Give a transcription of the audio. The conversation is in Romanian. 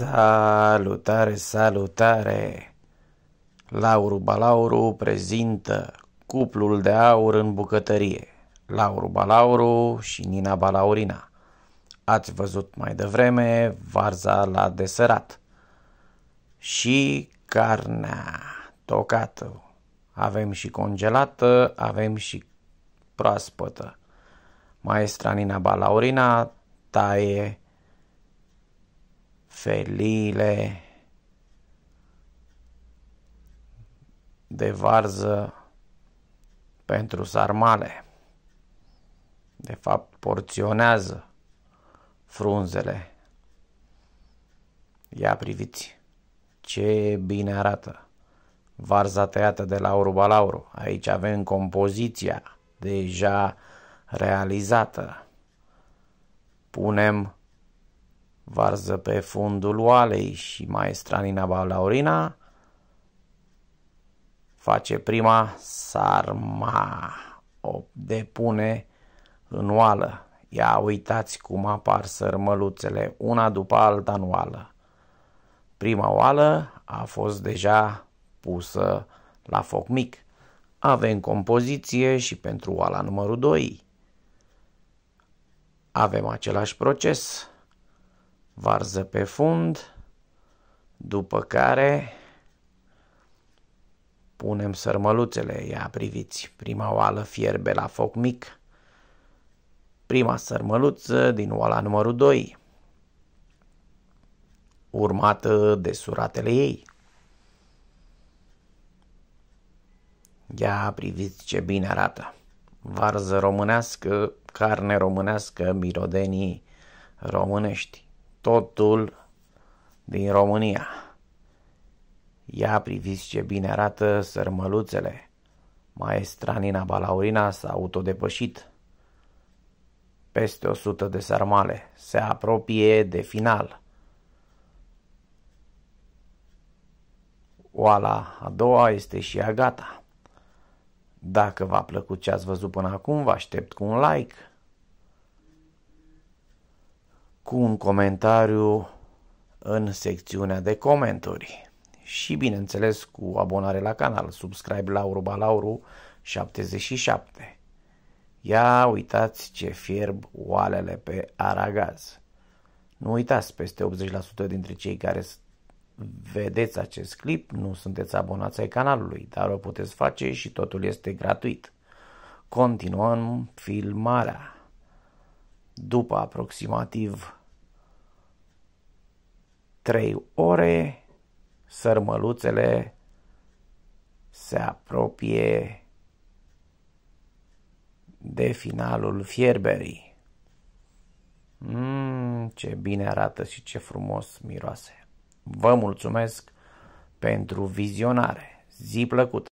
Salutare, salutare! Lauru Balauru prezintă cuplul de aur în bucătărie. Lauru Balauru și Nina Balaurina. Ați văzut mai devreme varza la desărat. Și carnea tocată. Avem și congelată, avem și proaspătă. Maestra Nina Balaurina taie felile de varză pentru sarmale. De fapt, porționează frunzele. Ia priviți ce bine arată varza tăiată de la Urbalauru. Aici avem compoziția deja realizată. Punem varză pe fundul oalei și maestra Nina Balaurina face prima sarma, o depune în oală. Ia uitați cum apar sărmăluțele, una după alta în oală. Prima oală a fost deja pusă la foc mic. Avem compoziție și pentru oala numărul 2. Avem același proces varză pe fund, după care punem sărmăluțele, ia priviți, prima oală fierbe la foc mic, prima sărmăluță din oala numărul 2, urmată de suratele ei. Ia priviți ce bine arată. Varză românească, carne românească, mirodenii românești totul din România. Ia priviți ce bine arată sărmăluțele. Maestra Nina Balaurina s-a autodepășit. Peste 100 de sarmale se apropie de final. Oala a doua este și ea gata. Dacă v-a plăcut ce ați văzut până acum, vă aștept cu un like cu un comentariu în secțiunea de comentarii și bineînțeles cu abonare la canal, subscribe Lauru Balauru 77. Ia uitați ce fierb oalele pe aragaz. Nu uitați, peste 80% dintre cei care vedeți acest clip nu sunteți abonați ai canalului, dar o puteți face și totul este gratuit. Continuăm filmarea după aproximativ 3 ore, sărmăluțele se apropie de finalul fierberii. Mmm, ce bine arată și ce frumos miroase. Vă mulțumesc pentru vizionare. Zi plăcută!